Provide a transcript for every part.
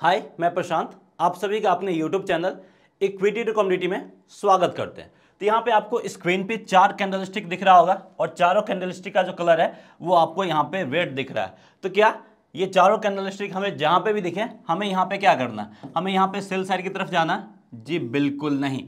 हाय मैं प्रशांत आप सभी का अपने YouTube channel equity to community में स्वागत करते हैं तो यहाँ पे आपको स्क्रीन पे चार कैंडल स्टिक दिख रहा होगा और चारों कैंडल स्टिक का जो कलर है वो आपको यहाँ पे रेड दिख रहा है तो क्या ये चारों कैंडल स्टिक हमें जहाँ पे भी दिखे हमें यहाँ पे क्या करना है हमें यहाँ पे सेल साइड की तरफ जाना जी बिल्कुल नहीं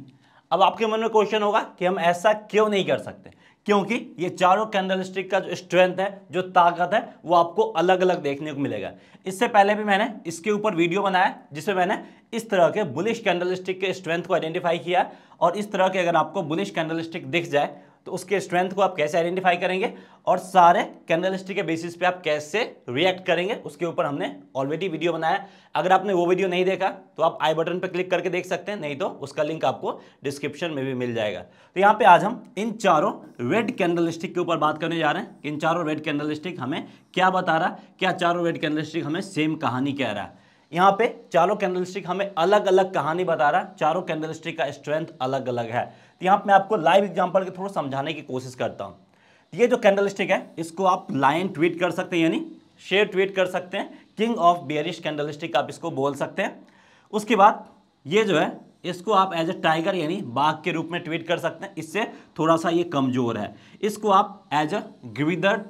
अब आपके मन में क्वेश्चन होगा कि हम ऐसा क्यों नहीं कर सकते क्योंकि ये चारों कैंडल स्टिक का जो स्ट्रेंथ है जो ताकत है वो आपको अलग अलग देखने को मिलेगा इससे पहले भी मैंने इसके ऊपर वीडियो बनाया जिसमें मैंने इस तरह के बुलिश कैंडल स्टिक के स्ट्रेंथ को आइडेंटिफाई किया और इस तरह के अगर आपको बुलिश कैंडल स्टिक दिख जाए तो उसके स्ट्रेंथ को आप कैसे आइडेंटिफाई करेंगे और सारे कैंडल के बेसिस पे आप कैसे रिएक्ट करेंगे उसके ऊपर हमने ऑलरेडी वीडियो बनाया अगर आपने वो वीडियो नहीं देखा तो आप आई बटन पर क्लिक करके देख सकते हैं नहीं तो उसका लिंक आपको डिस्क्रिप्शन में भी मिल जाएगा तो यहाँ पे आज हम इन चारों रेड कैंडल स्टिक के ऊपर बात करने जा रहे हैं कि इन चारों रेड कैंडल स्टिक हमें क्या बता रहा क्या चारों रेड कैंडल स्टिक हमें सेम कहानी कह रहा है यहाँ पे चारों कैंडल स्टिक हमें अलग अलग कहानी बता रहा है चारों कैंडल स्टिक का स्ट्रेंथ अलग अलग है तो यहाँ पर मैं आपको लाइव एग्जाम्पल के थ्रू समझाने की कोशिश करता हूँ ये जो कैंडल स्टिक है इसको आप लाइन ट्वीट कर सकते हैं यानी शेयर ट्वीट कर सकते हैं king of bearish candlestick आप इसको बोल सकते हैं उसके बाद ये जो है इसको आप एज ए टाइगर यानी बाघ के रूप में ट्वीट कर सकते हैं इससे थोड़ा सा ये कमज़ोर है इसको आप एज अ गिदर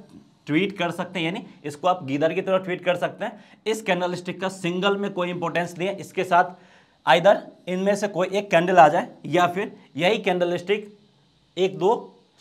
ट्वीट कर सकते हैं यानी इसको आप गिदर की तरह ट्वीट कर सकते हैं इस कैंडल स्टिक का सिंगल में कोई इंपॉर्टेंस नहीं है इसके साथ आइधर इनमें से कोई एक कैंडल आ जाए या फिर यही कैंडल स्टिक एक दो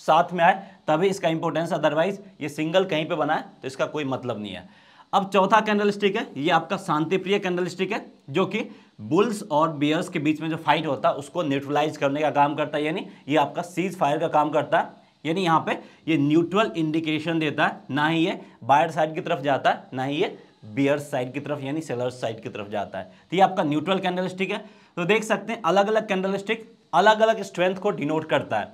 साथ में आए तभी इसका इंपॉर्टेंस अदरवाइज ये सिंगल कहीं पे बनाए तो इसका कोई मतलब नहीं है अब चौथा कैंडल स्टिक है ये आपका शांति प्रिय कैंडल स्टिक है जो कि बुल्स और बियर्स के बीच में जो फाइट होता है उसको न्यूट्रलाइज करने का काम करता है यानी ये आपका सीज फायर का काम करता है यानी यहाँ पे ये न्यूट्रल इंडिकेशन देता है ना ही ये बायर साइड की तरफ जाता है ना ही ये बियर साइड की तरफ यानी सेलर साइड की तरफ जाता है तो ये आपका न्यूट्रल कैंडल है तो देख सकते हैं अलग अलग कैंडल अलग अलग स्ट्रेंथ को डिनोट करता है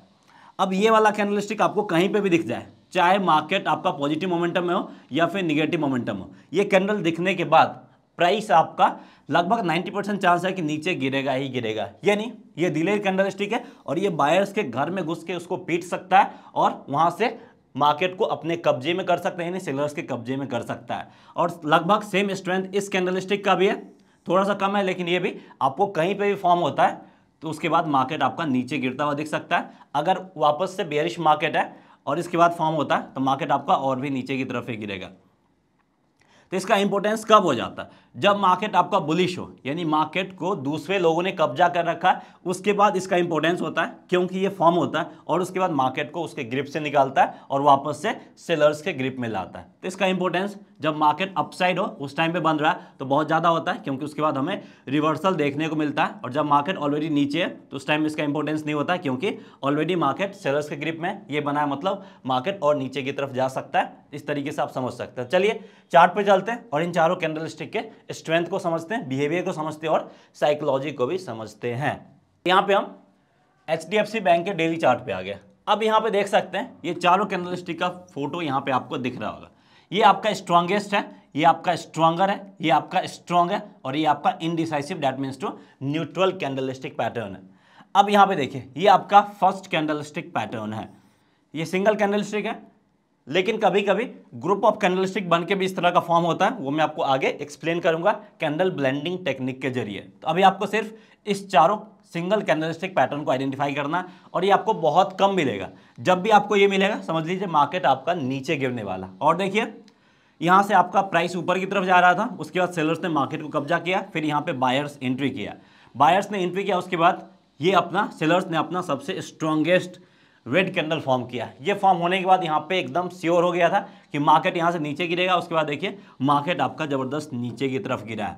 अब ये वाला कैंडल आपको कहीं पर भी दिख जाए चाहे मार्केट आपका पॉजिटिव मोमेंटम में हो या फिर निगेटिव मोमेंटम हो ये कैंडल दिखने के बाद प्राइस आपका लगभग 90 परसेंट चांस है कि नीचे गिरेगा ही गिरेगा यानी ये डिलेड कैंडल स्टिक है और ये बायर्स के घर में घुस के उसको पीट सकता है और वहाँ से मार्केट को अपने कब्जे में कर सकते हैं सेलर्स के कब्जे में कर सकता है और लगभग सेम स्ट्रेंथ इस कैंडलिस्टिक का भी है थोड़ा सा कम है लेकिन ये भी आपको कहीं पे भी फॉर्म होता है तो उसके बाद मार्केट आपका नीचे गिरता हुआ दिख सकता है अगर वापस से बेरिश मार्केट है और इसके बाद फॉर्म होता है तो मार्केट आपका और भी नीचे की तरफ ही गिरेगा तो इसका इंपोर्टेंस कब हो जाता है जब मार्केट आपका बुलिश हो यानी मार्केट को दूसरे लोगों ने कब्जा कर रखा है उसके बाद इसका इंपॉर्टेंस होता है क्योंकि ये फॉर्म होता है और उसके बाद मार्केट को उसके ग्रिप से निकालता है और वापस से सेलर्स के ग्रिप में लाता है तो इसका इंपोर्टेंस जब मार्केट अपसाइड हो उस टाइम पे बंद रहा तो बहुत ज़्यादा होता है क्योंकि उसके बाद हमें रिवर्सल देखने को मिलता है और जब मार्केट ऑलरेडी नीचे है तो उस टाइम इसका इंपॉर्टेंस नहीं होता क्योंकि ऑलरेडी मार्केट सेलर्स के ग्रिप में ये बना है मतलब मार्केट और नीचे की तरफ जा सकता है इस तरीके से आप समझ सकते हैं चलिए चार्ट पे चलते हैं और इन चारों कैंडल स्टिक के स्ट्रेंथ को समझते हैं बिहेवियर को समझते हैं और साइकोलॉजी को भी समझते हैं यहाँ पे हम एच बैंक के डेली चार्ट पे आ गए अब यहाँ पे देख सकते हैं ये चारों कैंडल स्टिक का फोटो यहाँ पे आपको दिख रहा होगा ये आपका स्ट्रांगेस्ट है ये आपका स्ट्रांगर है ये आपका स्ट्रांग है और ये आपका indecisive that means to neutral candlestick pattern है अब यहाँ पे देखिए ये आपका फर्स्ट कैंडलस्टिक पैटर्न है ये सिंगल कैंडलस्टिक है लेकिन कभी कभी ग्रुप ऑफ कैंडलिस्टिक बन के भी इस तरह का फॉर्म होता है वो मैं आपको आगे एक्सप्लेन करूंगा कैंडल ब्लेंडिंग टेक्निक के जरिए तो अभी आपको सिर्फ इस चारों सिंगल कैंडलिस्टिक पैटर्न को आइडेंटिफाई करना और ये आपको बहुत कम मिलेगा जब भी आपको ये मिलेगा समझ लीजिए मार्केट आपका नीचे गिरने वाला और देखिए यहाँ से आपका प्राइस ऊपर की तरफ जा रहा था उसके बाद सेलर्स ने मार्केट को कब्जा किया फिर यहाँ पे बायर्स एंट्री किया बायर्स ने एंट्री किया उसके बाद ये अपना सेलर्स ने अपना सबसे स्ट्रॉन्गेस्ट रेड कैंडल फॉर्म किया ये फॉर्म होने के बाद यहाँ पे एकदम श्योर हो गया था कि मार्केट यहाँ से नीचे गिरेगा उसके बाद देखिए मार्केट आपका ज़बरदस्त नीचे की तरफ गिरा है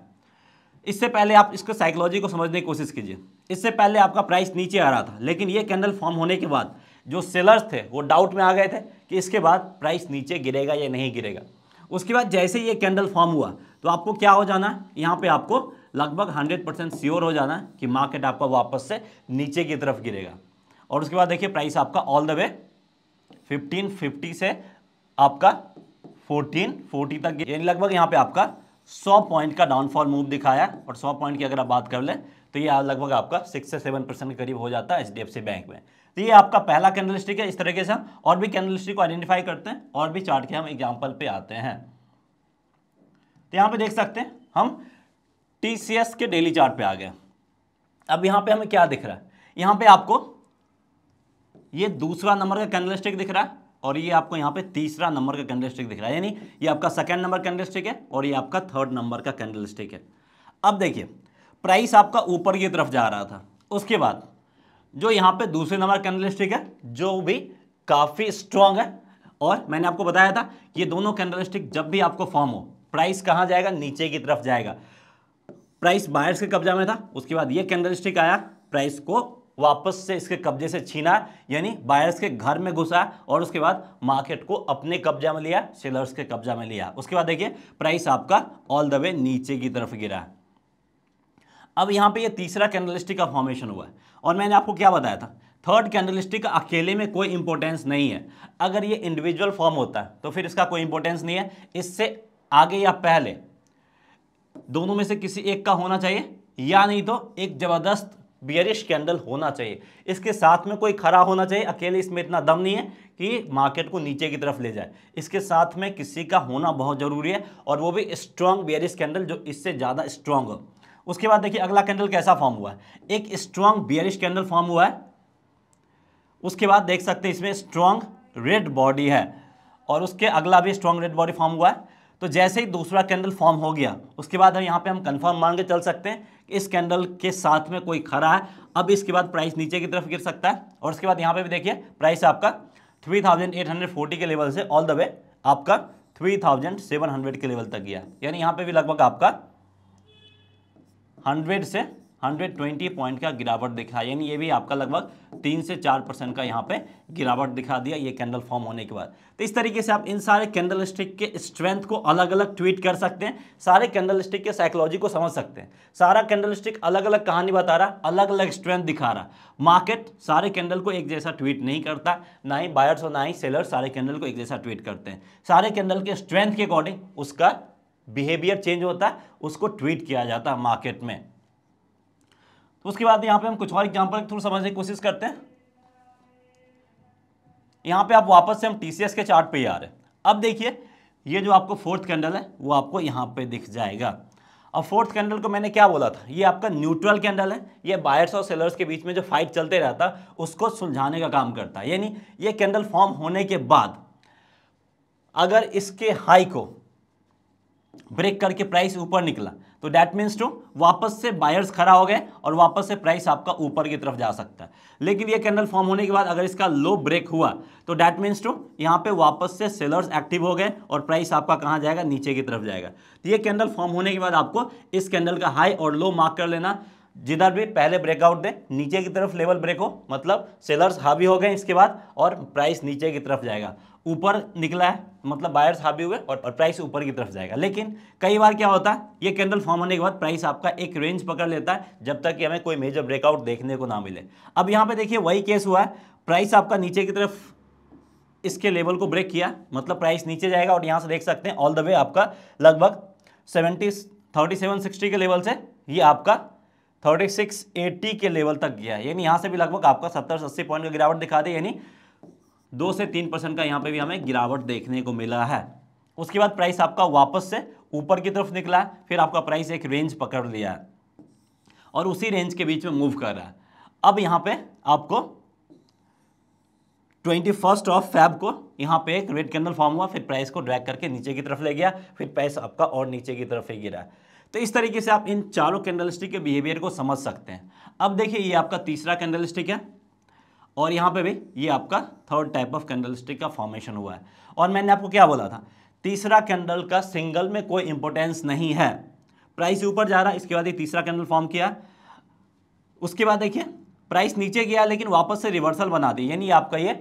इससे पहले आप इसको साइकोलॉजी को समझने की कोशिश कीजिए इससे पहले आपका प्राइस नीचे आ रहा था लेकिन ये कैंडल फॉर्म होने के बाद जो सेलर्स थे वो डाउट में आ गए थे कि इसके बाद प्राइस नीचे गिरेगा या नहीं गिरेगा उसके बाद जैसे ये कैंडल फॉर्म हुआ तो आपको क्या हो जाना है यहाँ पे आपको लगभग हंड्रेड परसेंट श्योर हो जाना है कि मार्केट आपका वापस से नीचे की तरफ गिरेगा और उसके बाद देखिए प्राइस आपका all the way fifteen fifty से आपका फोर्टीन फोर्टी तक यानी लगभग यहाँ पे आपका सौ पॉइंट का डाउनफॉल मूव दिखाया और सौ पॉइंट की अगर आप बात कर लें तो ये लगभग आपका सिक्स से सेवन परसेंट के करीब हो जाता है एच बैंक में तो ये आपका पहला कैंडल स्टिक है इस तरीके से हम और भी कैंडल स्टिक को आइडेंटिफाई करते हैं और भी चार्ट के हम एग्जाम्पल पे आते हैं तो यहाँ पे देख सकते हैं हम टी के डेली चार्ट पे आ गए अब यहाँ पे हमें क्या दिख रहा है यहाँ पे आपको ये दूसरा नंबर का कैंडल स्टिक दिख रहा है और ये आपको यहाँ पे तीसरा नंबर का कैंडल स्टिक दिख रहा है यानी ये आपका सेकेंड नंबर कैंडल स्टिक है और ये आपका थर्ड नंबर का कैंडल स्टिक है अब देखिए प्राइस आपका ऊपर की तरफ जा रहा था उसके बाद जो यहाँ पे दूसरे नंबर कैंडलस्टिक है जो भी काफ़ी स्ट्रांग है और मैंने आपको बताया था ये दोनों कैंडलस्टिक जब भी आपको फॉर्म हो प्राइस कहाँ जाएगा नीचे की तरफ जाएगा प्राइस बायर्स के कब्जा में था उसके बाद ये कैंडलस्टिक आया प्राइस को वापस से इसके कब्जे से छीना यानी बायर्स के घर में घुसा और उसके बाद मार्केट को अपने कब्जा में लिया सेलर्स के कब्जा में लिया उसके बाद देखिए प्राइस आपका ऑल द वे नीचे की तरफ गिरा अब यहाँ पे ये तीसरा कैंडलिस्टिक का फॉर्मेशन हुआ है और मैंने आपको क्या बताया था थर्ड कैंडलस्टिक अकेले में कोई इंपॉर्टेंस नहीं है अगर ये इंडिविजुअल फॉर्म होता है तो फिर इसका कोई इंपॉर्टेंस नहीं है इससे आगे या पहले दोनों में से किसी एक का होना चाहिए या नहीं तो एक ज़बरदस्त बियरिश कैंडल होना चाहिए इसके साथ में कोई खड़ा होना चाहिए अकेले इसमें इतना दम नहीं है कि मार्केट को नीचे की तरफ ले जाए इसके साथ में किसी का होना बहुत ज़रूरी है और वो भी स्ट्रॉन्ग बियरिश कैंडल जो इससे ज़्यादा स्ट्रॉन्ग हो उसके बाद देखिए अगला कैंडल कैसा फॉर्म हुआ है एक स्ट्रांग बियरिश कैंडल फॉर्म हुआ है उसके बाद देख सकते हैं इसमें स्ट्रांग रेड बॉडी है और उसके अगला भी स्ट्रांग रेड बॉडी फॉर्म हुआ है तो जैसे ही दूसरा कैंडल फॉर्म हो गया उसके बाद हम यहाँ पे हम कंफर्म मान के चल सकते हैं कि इस कैंडल के साथ में कोई खड़ा है अब इसके बाद प्राइस नीचे की तरफ गिर सकता है और उसके बाद यहाँ पे भी देखिए प्राइस आपका 3840 के लेवल से ऑल द वे आपका 3700 के लेवल तक गया यानी यहाँ पे भी लगभग आपका हंड्रेड से 120 पॉइंट का गिरावट दिखा यानी ये भी आपका लगभग तीन से चार परसेंट का यहाँ पे गिरावट दिखा दिया ये कैंडल फॉर्म होने के बाद तो इस तरीके से आप इन सारे कैंडल स्टिक के स्ट्रेंथ को अलग अलग ट्वीट कर सकते हैं सारे कैंडल स्टिक के साइकोलॉजी को समझ सकते हैं सारा कैंडल स्टिक अलग अलग कहानी बता रहा अलग अलग स्ट्रेंथ दिखा रहा मार्केट सारे कैंडल को एक जैसा ट्वीट नहीं करता ना ही बायर्स और ना ही सेलर सारे कैंडल को एक जैसा ट्वीट करते हैं सारे कैंडल के स्ट्रेंथ के अकॉर्डिंग उसका बिहेवियर चेंज होता है उसको ट्वीट किया जाता है मार्केट में तो उसके बाद यहां पे हम कुछ और एग्जांपल थोड़ा समझने की कोशिश करते हैं यहां पे आप वापस से हम टीसीएस के चार्ट पे आ रहे हैं अब देखिए ये जो आपको फोर्थ कैंडल है वो आपको यहां पे दिख जाएगा अब फोर्थ कैंडल को मैंने क्या बोला था ये आपका न्यूट्रल कैंडल है ये बायर्स और सेलर्स के बीच में जो फाइट चलते रहता उसको सुलझाने का काम करता है यानी ये कैंडल फॉर्म होने के बाद अगर इसके हाई को ब्रेक करके प्राइस ऊपर निकला तो डैट मीन्स टू वापस से बायर्स खड़ा हो गए और वापस से प्राइस आपका ऊपर की तरफ जा सकता है लेकिन ये कैंडल फॉर्म होने के बाद अगर इसका लो ब्रेक हुआ तो डैट मीन्स टू यहाँ पे वापस से सेलर्स एक्टिव हो गए और प्राइस आपका कहाँ जाएगा नीचे की तरफ जाएगा तो ये कैंडल फॉर्म होने के बाद आपको इस कैंडल का हाई और लो मार्क कर लेना जिधर भी पहले ब्रेकआउट दे नीचे की तरफ लेवल ब्रेक हो मतलब सेलर्स हावी हो गए इसके बाद और प्राइस नीचे की तरफ जाएगा ऊपर निकला है मतलब बायर्स हावी हुए और, और प्राइस ऊपर की तरफ जाएगा लेकिन कई बार क्या होता है ये कैंडल फॉर्म होने के बाद प्राइस आपका एक रेंज पकड़ लेता है जब तक कि हमें कोई मेजर ब्रेकआउट देखने को ना मिले अब यहाँ पे देखिए वही केस हुआ है प्राइस आपका नीचे की तरफ इसके लेवल को ब्रेक किया मतलब प्राइस नीचे जाएगा और यहाँ से देख सकते हैं ऑल द वे आपका लगभग सेवेंटी थर्टी सेवन सिक्सटी के लेवल से ये आपका थर्टी सिक्स एट्टी के लेवल तक गया यानी यहाँ से भी लगभग आपका सत्तर अस्सी पॉइंट का गिरावट दिखा दे यानी दो से तीन परसेंट का यहाँ पे भी हमें गिरावट देखने को मिला है उसके बाद प्राइस आपका वापस से ऊपर की तरफ निकला फिर आपका प्राइस एक रेंज पकड़ लिया और उसी रेंज के बीच में मूव कर रहा है अब यहाँ पे आपको ट्वेंटी फर्स्ट ऑफ फैब को यहाँ पे एक रेड कैंडल फॉर्म हुआ फिर प्राइस को ड्रैग करके नीचे की तरफ ले गया फिर प्राइस आपका और नीचे की तरफ ही गिरा तो इस तरीके से आप इन चारों कैंडल के बिहेवियर को समझ सकते हैं अब देखिए ये आपका तीसरा कैंडल है और यहाँ पे भी ये आपका थर्ड टाइप ऑफ स्टिक का फॉर्मेशन हुआ है और मैंने आपको क्या बोला था तीसरा कैंडल का सिंगल में कोई इंपॉर्टेंस नहीं है प्राइस ऊपर जा रहा है इसके बाद ये तीसरा कैंडल फॉर्म किया उसके बाद देखिए प्राइस नीचे गया लेकिन वापस से रिवर्सल बना दी यानी आपका ये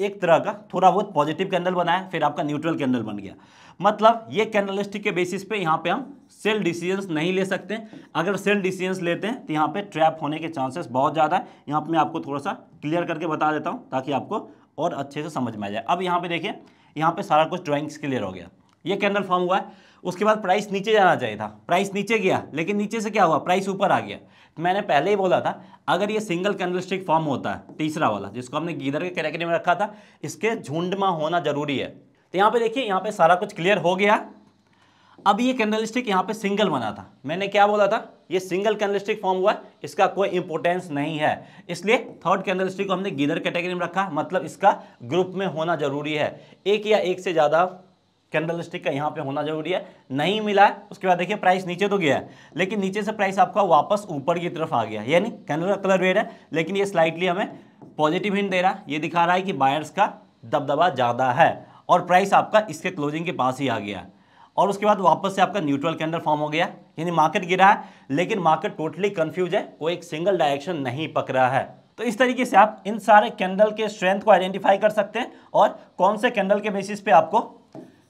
एक तरह का थोड़ा बहुत पॉजिटिव कैंडल बनाया फिर आपका न्यूट्रल कैंडल बन गया मतलब ये कैंडलिस्टिक के बेसिस पे यहाँ पे हम सेल डिसीजंस नहीं ले सकते अगर सेल डिसीजंस लेते हैं तो यहाँ पे ट्रैप होने के चांसेस बहुत ज़्यादा है यहाँ पे मैं आपको थोड़ा सा क्लियर करके बता देता हूँ ताकि आपको और अच्छे से समझ में आ जाए अब यहाँ पे देखिए यहाँ पे सारा कुछ ड्राइंग्स क्लियर हो गया ये कैंडल फॉर्म हुआ है उसके बाद प्राइस नीचे जाना चाहिए था प्राइस नीचे गया लेकिन नीचे से क्या हुआ प्राइस ऊपर आ गया तो मैंने पहले ही बोला था अगर ये सिंगल कैंडलस्टिक फॉर्म होता है तीसरा वाला जिसको हमने गीदर के कैटेगरी में रखा था इसके झुंड में होना जरूरी है तो यहाँ पे देखिए यहाँ पे सारा कुछ क्लियर हो गया अब ये कैंडलस्टिक यहाँ पे सिंगल बना था मैंने क्या बोला था ये सिंगल कैंडलस्टिक फॉर्म हुआ इसका कोई इंपोर्टेंस नहीं है इसलिए थर्ड कैंडलस्टिक को हमने गीदर कैटेगरी में रखा मतलब इसका ग्रुप में होना जरूरी है एक या एक से ज़्यादा कैंडल स्टिक का यहाँ पे होना जरूरी है नहीं मिला है उसके बाद देखिए प्राइस नीचे तो गया है लेकिन नीचे से प्राइस आपका वापस ऊपर की तरफ आ गया यानी कैंडल का कलर रेड है लेकिन ये स्लाइटली हमें पॉजिटिव हिंट दे रहा है ये दिखा रहा है कि बायर्स का दबदबा ज़्यादा है और प्राइस आपका इसके क्लोजिंग के पास ही आ गया और उसके बाद वापस से आपका न्यूट्रल कैंडल फॉर्म हो गया यानी मार्केट गिरा है लेकिन मार्केट टोटली कन्फ्यूज है कोई एक सिंगल डायरेक्शन नहीं पक रहा है तो इस तरीके से आप इन सारे कैंडल के स्ट्रेंथ को आइडेंटिफाई कर सकते हैं और कौन से कैंडल के बेसिस पे आपको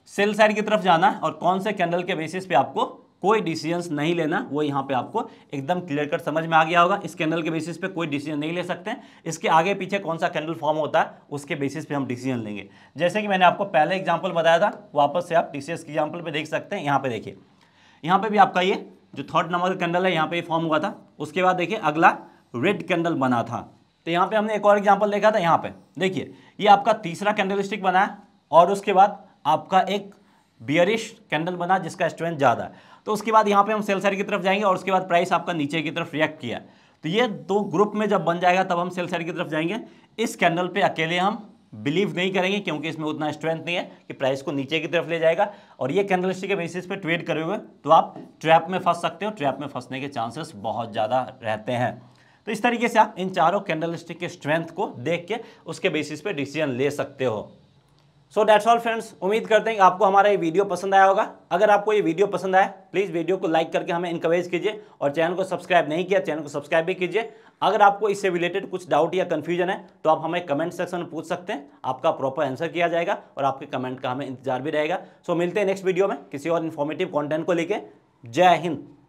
सेल साइड की तरफ जाना है और कौन से कैंडल के बेसिस पे आपको कोई डिसीजंस नहीं लेना वो यहाँ पे आपको एकदम क्लियर कट समझ में आ गया होगा इस कैंडल के बेसिस पे कोई डिसीजन नहीं ले सकते हैं इसके आगे पीछे कौन सा कैंडल फॉर्म होता है उसके बेसिस पे हम डिसीजन लेंगे जैसे कि मैंने आपको पहले एग्जाम्पल बताया था वापस से आप टी की एग्जाम्पल पर देख सकते हैं यहाँ पर देखिए यहाँ पर भी आपका ये जो थर्ड नंबर का कैंडल है यहाँ पर फॉर्म हुआ था उसके बाद देखिए अगला रेड कैंडल बना था तो यहाँ पर हमने एक और एग्जाम्पल देखा था यहाँ पर देखिए ये आपका तीसरा कैंडल स्टिक बना है और उसके बाद आपका एक बियरिश कैंडल बना जिसका स्ट्रेंथ ज़्यादा है तो उसके बाद यहाँ पे हम सेल साइड की तरफ जाएंगे और उसके बाद प्राइस आपका नीचे की तरफ रिएक्ट किया तो ये दो ग्रुप में जब बन जाएगा तब हम सेल साइड की तरफ जाएंगे इस कैंडल पे अकेले हम बिलीव नहीं करेंगे क्योंकि इसमें उतना स्ट्रेंथ नहीं है कि प्राइस को नीचे की तरफ ले जाएगा और ये कैंडल के बेसिस पर ट्रेड करे हुए तो आप ट्रैप में फंस सकते हो ट्रैप में फंसने के चांसेस बहुत ज़्यादा रहते हैं तो इस तरीके से आप इन चारों कैंडल के स्ट्रेंथ को देख के उसके बेसिस पर डिसीजन ले सकते हो सो डैट्स ऑल फ्रेंड्स उम्मीद करते हैं कि आपको हमारा ये वीडियो पसंद आया होगा अगर आपको ये वीडियो पसंद आए प्लीज़ वीडियो को लाइक करके हमें इंकरेज कीजिए और चैनल को सब्सक्राइब नहीं किया चैनल को सब्सक्राइब भी कीजिए अगर आपको इससे रिलेटेड कुछ डाउट या कन्फ्यूजन है तो आप हमें कमेंट सेक्शन में पूछ सकते हैं आपका प्रॉपर आंसर किया जाएगा और आपके कमेंट का हमें इंतजार भी रहेगा सो so, मिलते हैं नेक्स्ट वीडियो में किसी और इन्फॉर्मेटिव कॉन्टेंट को लेकर जय हिंद